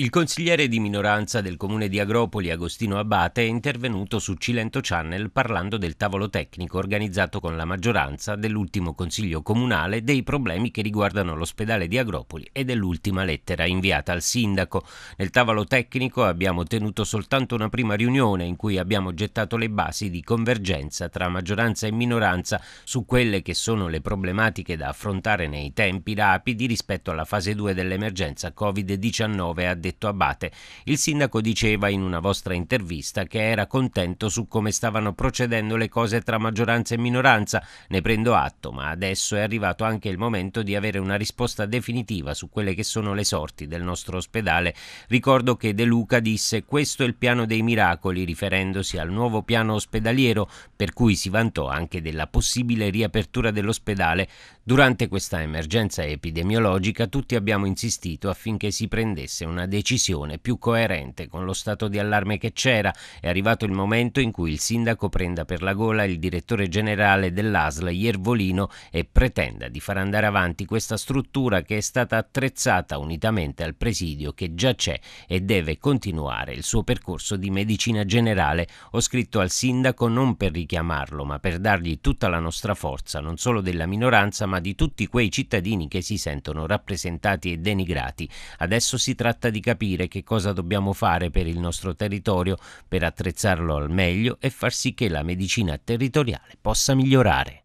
Il consigliere di minoranza del comune di Agropoli, Agostino Abate, è intervenuto su Cilento Channel parlando del tavolo tecnico organizzato con la maggioranza dell'ultimo consiglio comunale dei problemi che riguardano l'ospedale di Agropoli e dell'ultima lettera inviata al sindaco. Nel tavolo tecnico abbiamo tenuto soltanto una prima riunione in cui abbiamo gettato le basi di convergenza tra maggioranza e minoranza su quelle che sono le problematiche da affrontare nei tempi rapidi rispetto alla fase 2 dell'emergenza Covid-19 a detto Abate. Il sindaco diceva in una vostra intervista che era contento su come stavano procedendo le cose tra maggioranza e minoranza. Ne prendo atto, ma adesso è arrivato anche il momento di avere una risposta definitiva su quelle che sono le sorti del nostro ospedale. Ricordo che De Luca disse questo è il piano dei miracoli, riferendosi al nuovo piano ospedaliero, per cui si vantò anche della possibile riapertura dell'ospedale. Durante questa emergenza epidemiologica tutti abbiamo insistito affinché si prendesse una decisione decisione più coerente con lo stato di allarme che c'era. È arrivato il momento in cui il sindaco prenda per la gola il direttore generale dell'ASL Iervolino e pretenda di far andare avanti questa struttura che è stata attrezzata unitamente al presidio che già c'è e deve continuare il suo percorso di medicina generale. Ho scritto al sindaco non per richiamarlo, ma per dargli tutta la nostra forza, non solo della minoranza, ma di tutti quei cittadini che si sentono rappresentati e denigrati. Adesso si tratta di di capire che cosa dobbiamo fare per il nostro territorio per attrezzarlo al meglio e far sì che la medicina territoriale possa migliorare.